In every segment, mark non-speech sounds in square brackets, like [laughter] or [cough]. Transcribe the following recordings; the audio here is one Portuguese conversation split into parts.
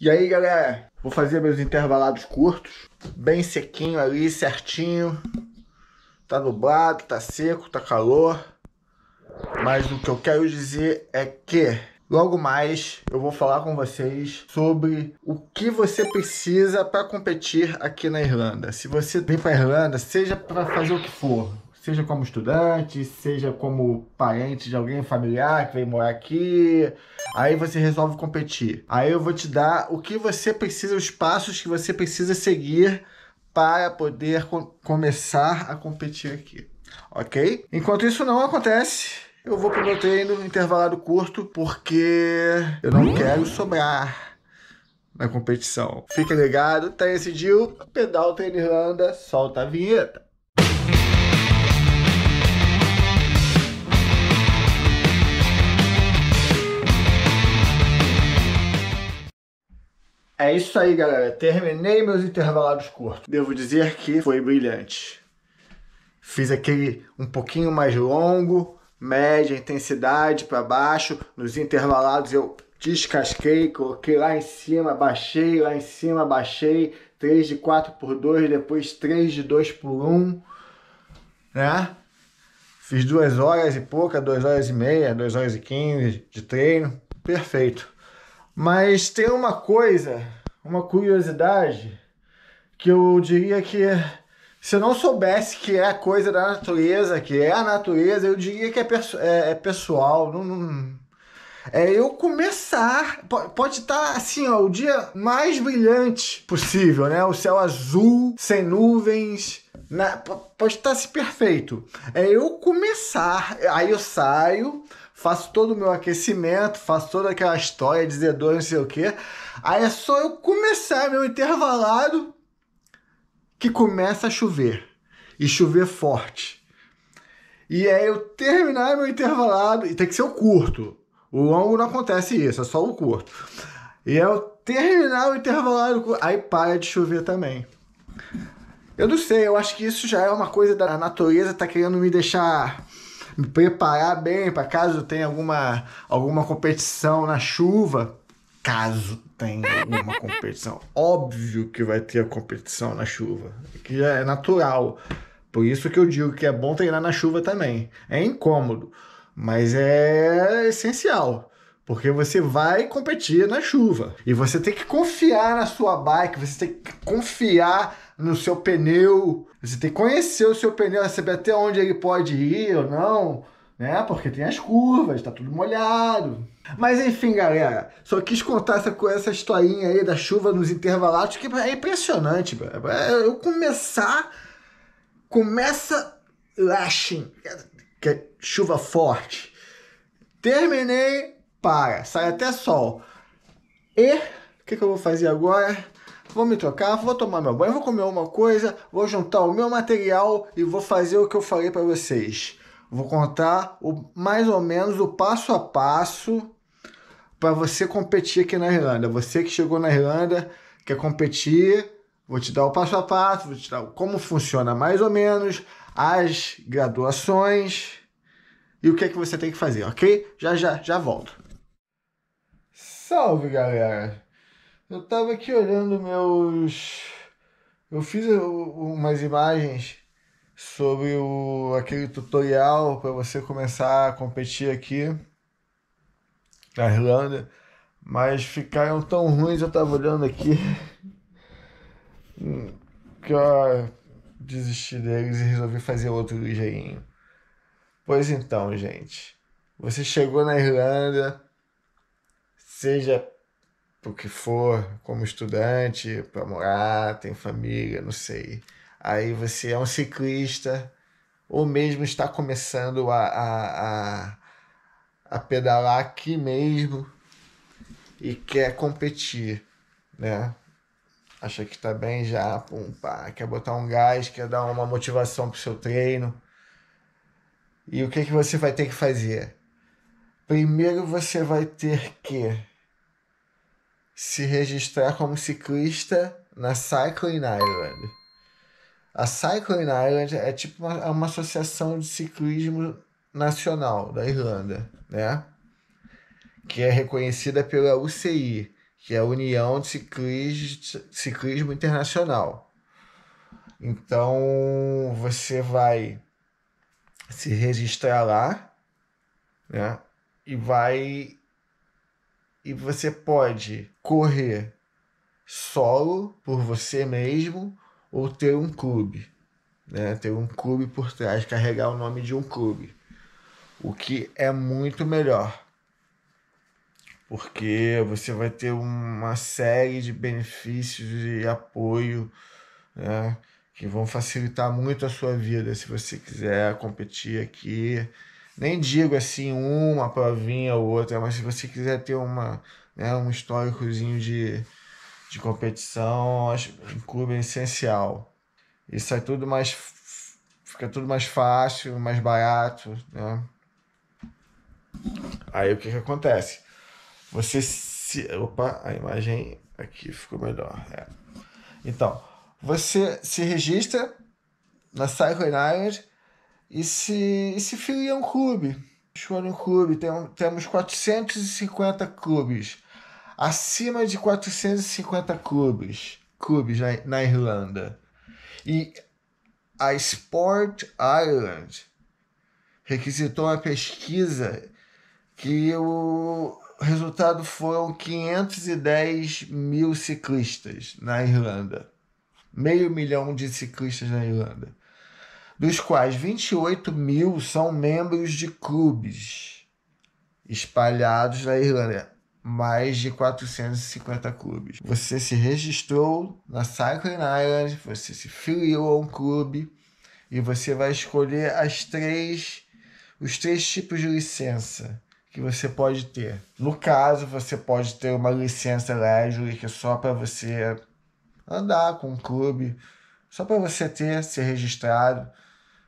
E aí, galera, vou fazer meus intervalados curtos, bem sequinho ali, certinho. Tá nublado, tá seco, tá calor. Mas o que eu quero dizer é que logo mais eu vou falar com vocês sobre o que você precisa para competir aqui na Irlanda. Se você vem para Irlanda, seja para fazer o que for, seja como estudante, seja como parente de alguém familiar que vem morar aqui. Aí você resolve competir. Aí eu vou te dar o que você precisa, os passos que você precisa seguir para poder começar a competir aqui, ok? Enquanto isso não acontece, eu vou pro meu treino intervalado curto porque eu não quero sobrar na competição. Fica ligado, tá decidiu, pedal treino Irlanda, solta a vinheta. É isso aí, galera. Terminei meus intervalados curtos. Devo dizer que foi brilhante. Fiz aquele um pouquinho mais longo, média intensidade para baixo. Nos intervalados eu descasquei, coloquei lá em cima, baixei, lá em cima, baixei. 3 de 4 por 2, depois 3 de 2 por 1, né? Fiz 2 horas e pouca, 2 horas e meia, 2 horas e 15 de treino. Perfeito. Mas tem uma coisa, uma curiosidade, que eu diria que se eu não soubesse que é coisa da natureza, que é a natureza, eu diria que é, perso- é, é pessoal. Não, não, é eu começar. Pode estar tá, assim, ó, o dia mais brilhante possível, né? O céu azul, sem nuvens. Na, né? pode tá estar assim, perfeito. É eu começar. Aí eu saio faço todo o meu aquecimento, faço toda aquela história, dizedor, não sei o quê. Aí é só eu começar meu intervalado que começa a chover. E chover forte. E aí eu terminar meu intervalado, e tem que ser o curto. O longo não acontece isso, é só o curto. E eu terminar o intervalado, aí para de chover também. Eu não sei, eu acho que isso já é uma coisa da natureza tá querendo me deixar me preparar bem para caso tenha alguma, alguma competição na chuva. Caso tenha alguma [laughs] competição, óbvio que vai ter a competição na chuva, que é natural. Por isso que eu digo que é bom treinar na chuva também. É incômodo, mas é essencial. Porque você vai competir na chuva. E você tem que confiar na sua bike, você tem que confiar no seu pneu. Você tem que conhecer o seu pneu, saber até onde ele pode ir ou não, né? Porque tem as curvas, tá tudo molhado. Mas enfim, galera, só quis contar essa, essa historinha aí da chuva nos intervalados, que é impressionante, é, Eu começar. Começa lashing, que é chuva forte. Terminei, para, sai até sol. E o que, que eu vou fazer agora? vou me trocar, vou tomar meu banho, vou comer uma coisa, vou juntar o meu material e vou fazer o que eu falei para vocês. Vou contar o, mais ou menos o passo a passo para você competir aqui na Irlanda. Você que chegou na Irlanda, quer competir, vou te dar o passo a passo, vou te dar como funciona mais ou menos, as graduações e o que é que você tem que fazer, ok? Já já já volto. Salve, galera. Eu tava aqui olhando meus. Eu fiz umas imagens sobre o, aquele tutorial para você começar a competir aqui na Irlanda, mas ficaram tão ruins. Eu tava olhando aqui hum, que eu desisti deles e resolvi fazer outro ligeirinho. Pois então, gente, você chegou na Irlanda, seja o que for, como estudante, para morar, tem família, não sei. Aí você é um ciclista, ou mesmo está começando a, a, a, a pedalar aqui mesmo e quer competir, né? Acha que está bem já, pum, pá, quer botar um gás, quer dar uma motivação para o seu treino. E o que, que você vai ter que fazer? Primeiro você vai ter que se registrar como ciclista na Cycling Ireland. A Cycling Ireland é tipo uma, é uma associação de ciclismo nacional da Irlanda, né? Que é reconhecida pela UCI, que é a União de Ciclis, Ciclismo Internacional. Então você vai se registrar lá, né? E vai e você pode correr solo por você mesmo ou ter um clube, né? Ter um clube por trás, carregar o nome de um clube, o que é muito melhor, porque você vai ter uma série de benefícios e apoio, né? Que vão facilitar muito a sua vida se você quiser competir aqui nem digo assim uma provinha ou outra, mas se você quiser ter uma, né, um históricozinho de, de competição, acho que clube é essencial. isso é tudo mais. Fica tudo mais fácil, mais barato, né? Aí o que que acontece? Você se. Opa, a imagem aqui ficou melhor. É. Então, você se registra na Cycle United e se, e se filia é um clube. Escolha um clube. Tem, temos 450 clubes. Acima de 450 clubes, clubes na, na Irlanda. E a Sport Ireland requisitou uma pesquisa que o resultado foram 510 mil ciclistas na Irlanda. Meio milhão de ciclistas na Irlanda dos quais 28 mil são membros de clubes espalhados na Irlanda. Mais de 450 clubes. Você se registrou na Cycling Island, você se filiou a um clube e você vai escolher as três, os três tipos de licença que você pode ter. No caso, você pode ter uma licença leisure que é só para você andar com o clube, só para você ter se registrado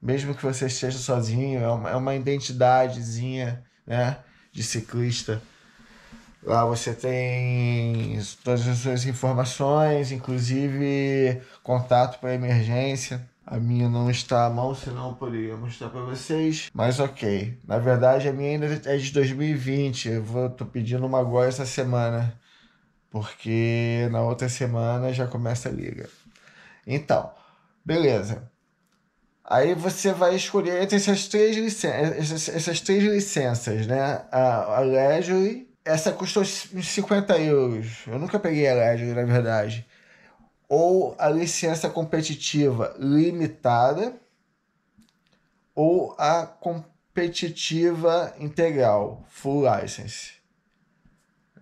mesmo que você esteja sozinho, é uma, é uma identidadezinha né, de ciclista. Lá você tem todas as suas informações, inclusive contato para emergência. A minha não está à mão, senão eu poderia mostrar para vocês. Mas ok. Na verdade, a minha ainda é de 2020. Eu vou, tô pedindo uma agora essa semana. Porque na outra semana já começa a liga. Então, beleza. Aí você vai escolher entre essas três, licen essas, essas três licenças, né? A, a essa custou 50 euros. Eu nunca peguei a Legendary, na verdade. Ou a licença competitiva limitada, ou a competitiva integral, full license.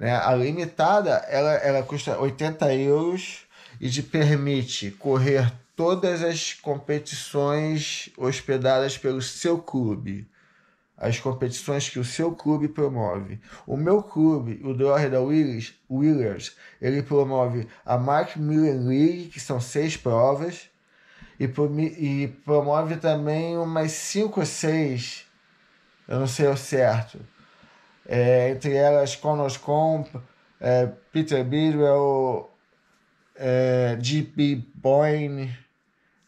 Né? A limitada, ela, ela custa 80 euros e te permite correr todas as competições hospedadas pelo seu clube, as competições que o seu clube promove. O meu clube, o Drogheda Willis, Willers, ele promove a Mark Miller League, que são seis provas, e, e promove também umas cinco ou seis, eu não sei o certo, é, entre elas Connors Comp, é, Peter Bidwell, é, GP Boyne,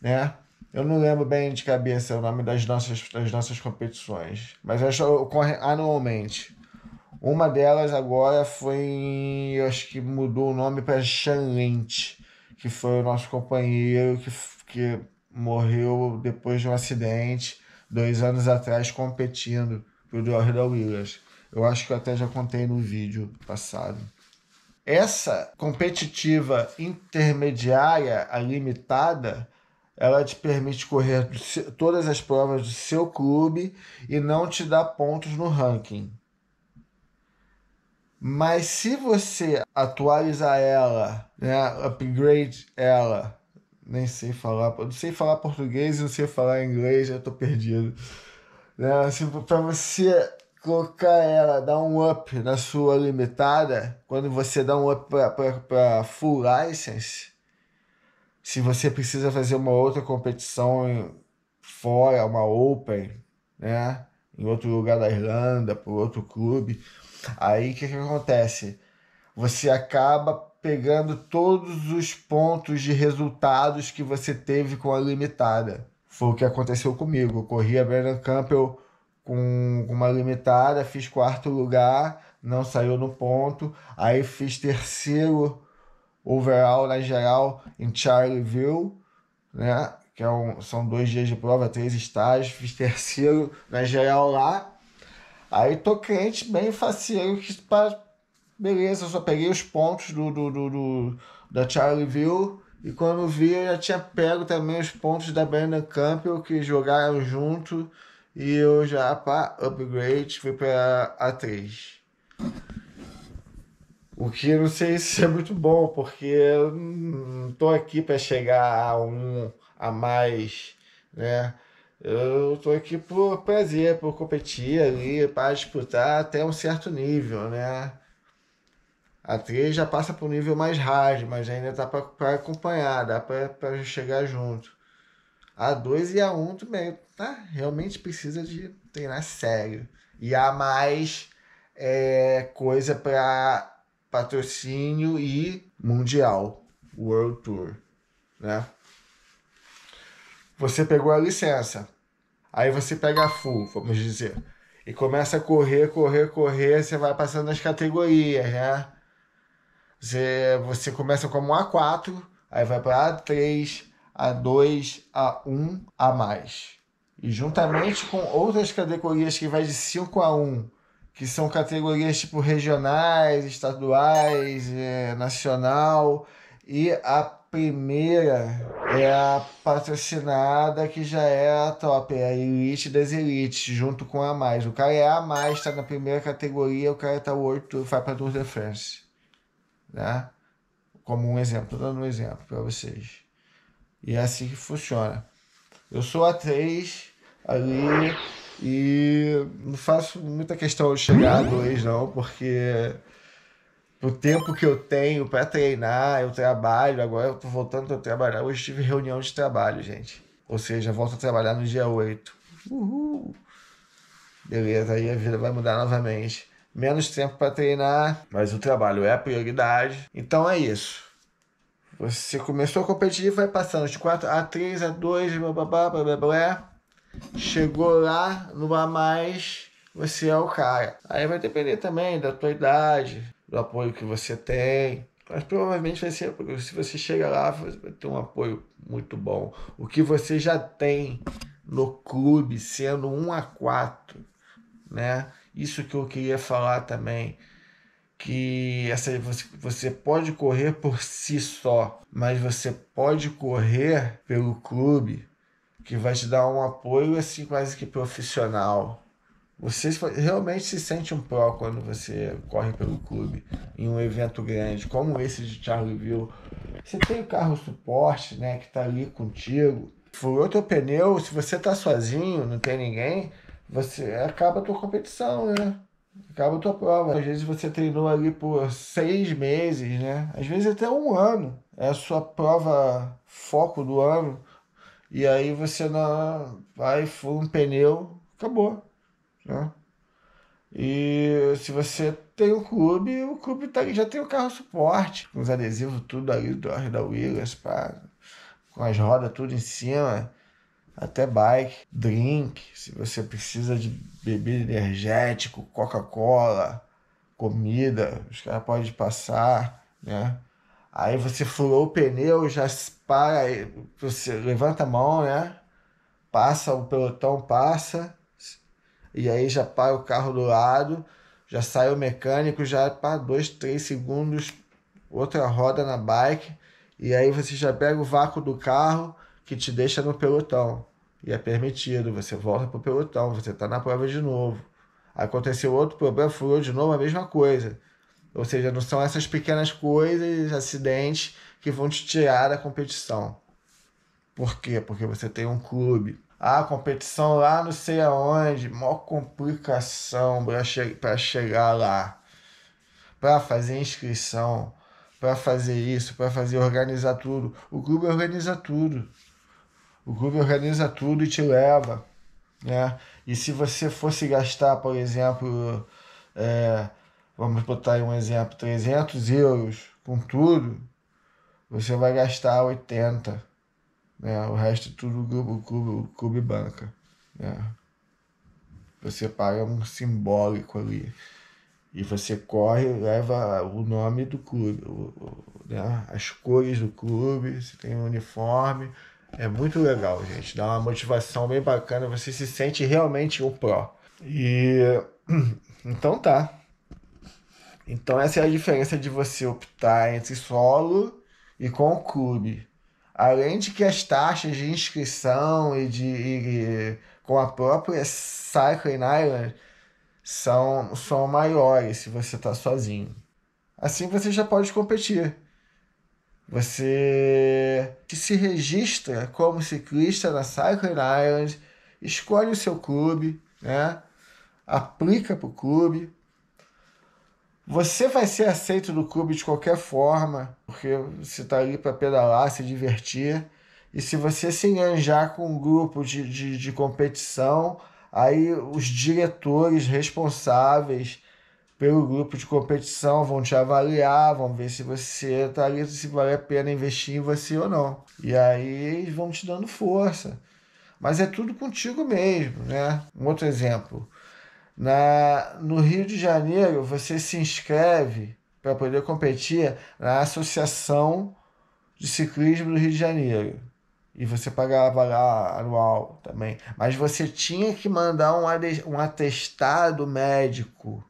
né? Eu não lembro bem de cabeça o nome das nossas, das nossas competições, mas que ocorrem anualmente. Uma delas agora foi, eu acho que mudou o nome para Chanlente, que foi o nosso companheiro que, que morreu depois de um acidente dois anos atrás competindo o Jorge da Willis. Eu acho que eu até já contei no vídeo passado. Essa competitiva intermediária, a limitada, ela te permite correr todas as provas do seu clube e não te dá pontos no ranking. Mas se você atualizar ela, né, upgrade ela, nem sei falar, não sei falar português, não sei falar inglês, já tô perdido. Né, assim, para você colocar ela, dar um up na sua limitada, quando você dá um up para full license, se você precisa fazer uma outra competição fora, uma Open, né? Em outro lugar da Irlanda, por outro clube. Aí o que, que acontece? Você acaba pegando todos os pontos de resultados que você teve com a limitada. Foi o que aconteceu comigo. Eu corri a Brandon Campbell com uma limitada, fiz quarto lugar, não saiu no ponto. Aí fiz terceiro overall na geral em Charleville, né? Que é um, são dois dias de prova, três estágios, fiz terceiro na geral lá. Aí tô crente bem faceiro que para beleza, eu só peguei os pontos do, do, do, do da Charleville e quando vi eu já tinha pego também os pontos da Brandon Campbell que jogaram junto e eu já para upgrade fui para A3. O que não sei se é muito bom, porque não estou aqui para chegar a um a mais, né? Eu estou aqui por prazer, por competir ali, para disputar até um certo nível, né? A 3 já passa para um nível mais hard, mas ainda dá para acompanhar, dá para chegar junto. A 2 e a 1 também, tá? Realmente precisa de treinar sério. E a mais é coisa para patrocínio e mundial, World Tour, né? Você pegou a licença, aí você pega a full, vamos dizer, e começa a correr, correr, correr, você vai passando nas categorias, né? Você, você começa como A4, aí vai para A3, A2, A1, A+. E juntamente com outras categorias que vai de 5 a 1 que são categorias tipo regionais, estaduais, é, nacional. E a primeira é a patrocinada, que já é a top, é a elite das elites, junto com a mais. O cara é a mais, tá na primeira categoria, o cara tá World Tour, vai pra Tour de France. Né? Como um exemplo, tô dando um exemplo para vocês. E é assim que funciona. Eu sou a 3 ali e não faço muita questão de chegar a dois, não, porque o tempo que eu tenho para treinar, eu trabalho, agora eu tô voltando a trabalhar. Hoje tive reunião de trabalho, gente. Ou seja, volto a trabalhar no dia 8. Uhul! Beleza, aí a vida vai mudar novamente. Menos tempo para treinar, mas o trabalho é a prioridade. Então é isso. Você começou a competir, vai passando de 4 a 3, a 2, blá blá blá blá blá. blá chegou lá no A mais, você é o cara. Aí vai depender também da tua idade, do apoio que você tem. Mas provavelmente vai ser, porque se você chega lá, vai ter um apoio muito bom. O que você já tem no clube, sendo um a quatro né? Isso que eu queria falar também que essa, você, você pode correr por si só, mas você pode correr pelo clube, que vai te dar um apoio assim quase que profissional. Você realmente se sente um pró quando você corre pelo clube em um evento grande, como esse de Charleville. Você tem o carro suporte, né, que tá ali contigo. Furou teu pneu, se você tá sozinho, não tem ninguém, você acaba a tua competição, né? Acaba a tua prova. Às vezes você treinou ali por seis meses, né? Às vezes até um ano. É a sua prova foco do ano e aí você não vai, foi um pneu, acabou. Né? E se você tem o clube, o clube tá, já tem o carro suporte, com os adesivos tudo ali do da Williams, pá, com as rodas tudo em cima, até bike, drink, se você precisa de bebida energético, Coca-Cola, comida, os caras podem passar, né? Aí você furou o pneu, já para, você levanta a mão, né? Passa, o pelotão passa, e aí já para o carro do lado, já sai o mecânico, já para dois, três segundos, outra roda na bike, e aí você já pega o vácuo do carro que te deixa no pelotão. E é permitido, você volta para o pelotão, você está na prova de novo. Aconteceu outro problema, furou de novo a mesma coisa. Ou seja, não são essas pequenas coisas, acidentes, que vão te tirar da competição. Por quê? Porque você tem um clube. Ah, competição lá não sei aonde, maior complicação para che chegar lá. Para fazer inscrição, para fazer isso, para fazer organizar tudo. O clube organiza tudo. O clube organiza tudo e te leva. Né? E se você fosse gastar, por exemplo, é, vamos botar aí um exemplo, 300 euros com tudo, você vai gastar 80, né? O resto tudo o clube, clube banca, né? Você paga um simbólico ali. E você corre, leva o nome do clube, né? as cores do clube, você tem um uniforme. É muito legal, gente. Dá uma motivação bem bacana. Você se sente realmente um pró. E [clears throat] então tá. Então essa é a diferença de você optar entre solo e com o clube. Além de que as taxas de inscrição e de e, com a própria Cycling Island são, são maiores se você está sozinho. Assim você já pode competir. Você se registra como ciclista na Cycling Island, escolhe o seu clube, né? aplica para o clube, você vai ser aceito do clube de qualquer forma, porque você está ali para pedalar, se divertir. E se você se enganjar com um grupo de, de, de competição, aí os diretores responsáveis pelo grupo de competição, vão te avaliar, vão ver se você está ali, se vale a pena investir em você ou não. E aí eles vão te dando força. Mas é tudo contigo mesmo, né? Um outro exemplo. Na, no Rio de Janeiro, você se inscreve para poder competir na Associação de Ciclismo do Rio de Janeiro. E você pagava lá anual também. Mas você tinha que mandar um, um atestado médico,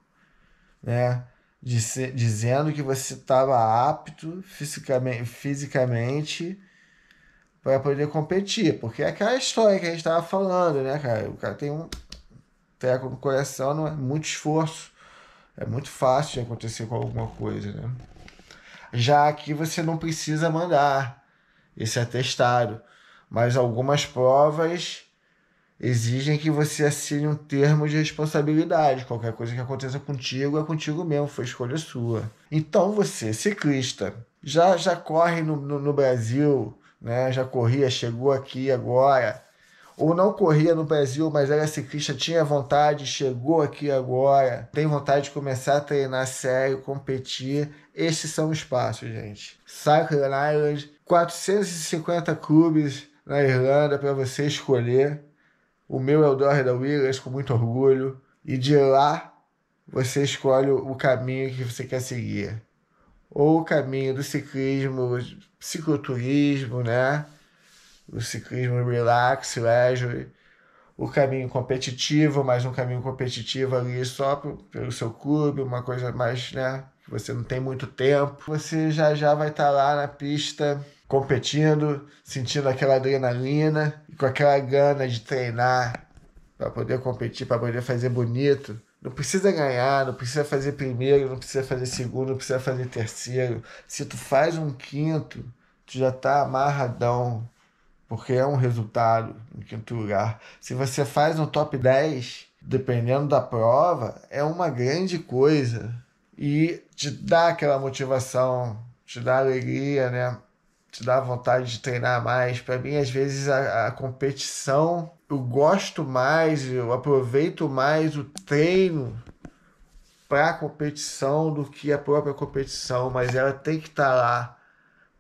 né? dizendo que você estava apto fisicamente, fisicamente para poder competir. Porque é aquela história que a gente estava falando, né, cara? O cara tem um pego no coração, não é muito esforço. É muito fácil de acontecer com alguma coisa, né? Já aqui você não precisa mandar esse atestado, mas algumas provas exigem que você assine um termo de responsabilidade. Qualquer coisa que aconteça contigo é contigo mesmo, foi escolha sua. Então você, ciclista, já já corre no, no, no Brasil, né? Já corria, chegou aqui agora ou não corria no Brasil, mas era ciclista, tinha vontade, chegou aqui agora, tem vontade de começar a treinar sério, competir. Estes são os passos, gente. Cycling Island, 450 clubes na Irlanda para você escolher. O meu é o Dorre da Williams, com muito orgulho. E de lá você escolhe o caminho que você quer seguir. Ou o caminho do ciclismo, cicloturismo, né? o ciclismo relax, leisure, o caminho competitivo, mais um caminho competitivo ali só pelo seu clube, uma coisa mais, né? Você não tem muito tempo. Você já já vai estar tá lá na pista competindo, sentindo aquela adrenalina e com aquela gana de treinar para poder competir, para poder fazer bonito. Não precisa ganhar, não precisa fazer primeiro, não precisa fazer segundo, não precisa fazer terceiro. Se tu faz um quinto, tu já tá amarradão porque é um resultado em quinto lugar. Se você faz um top 10, dependendo da prova, é uma grande coisa e te dá aquela motivação, te dá alegria, né? Te dá vontade de treinar mais. Para mim, às vezes, a, a, competição eu gosto mais, eu aproveito mais o treino para a competição do que a própria competição, mas ela tem que estar tá lá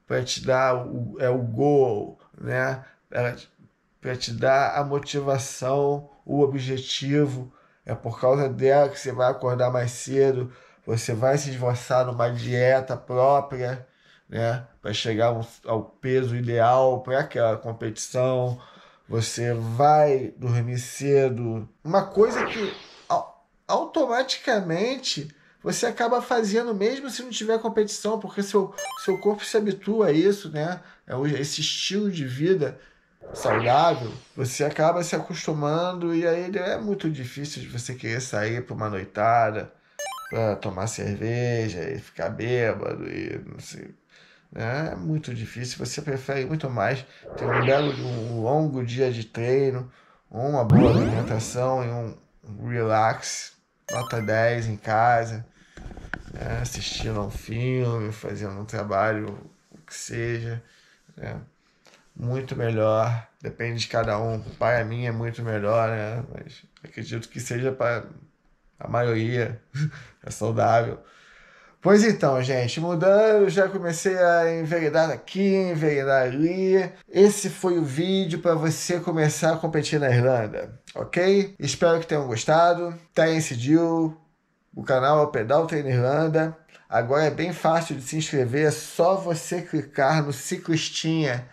para te dar o, é o gol, né? Para te dar a motivação, o objetivo. É por causa dela que você vai acordar mais cedo, você vai se esforçar numa dieta própria, né? Para chegar ao peso ideal para aquela competição. Você vai dormir cedo. Uma coisa que automaticamente você acaba fazendo mesmo se não tiver competição, porque seu, seu corpo se habitua a isso, né? É esse estilo de vida saudável, você acaba se acostumando e aí é muito difícil de você querer sair para uma noitada, para tomar cerveja e ficar bêbado e não sei. Né? É muito difícil, você prefere muito mais ter um belo, um longo dia de treino, uma boa alimentação e um relax nota 10 em casa, né? assistindo a um filme, fazendo um trabalho, o que seja. Né? Muito melhor, depende de cada um. Para mim é muito melhor, né? mas acredito que seja para a maioria, [laughs] é saudável. Pois então, gente, mudando, já comecei a enveredar aqui, enveredar ali. Esse foi o vídeo para você começar a competir na Irlanda, ok? Espero que tenham gostado. Tem tá Dio, o canal é o Pedal Treino Irlanda. Agora é bem fácil de se inscrever, é só você clicar no ciclistinha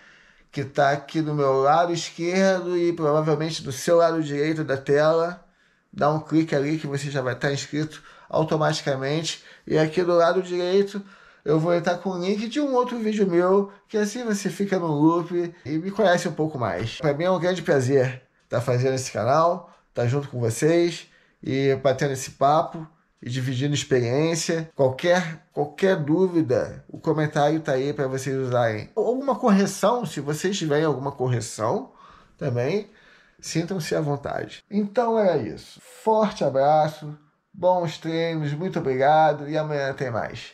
que está aqui do meu lado esquerdo e provavelmente do seu lado direito da tela dá um clique ali que você já vai estar inscrito automaticamente. E aqui do lado direito eu vou estar com o link de um outro vídeo meu, que assim você fica no loop e me conhece um pouco mais. Para mim é um grande prazer estar tá fazendo esse canal, estar tá junto com vocês e batendo esse papo e dividindo experiência. Qualquer qualquer dúvida, o comentário está aí para vocês usarem. Alguma correção, se vocês tiverem alguma correção também, Sintam-se à vontade. Então era é isso. Forte abraço, bons treinos, muito obrigado e amanhã tem mais.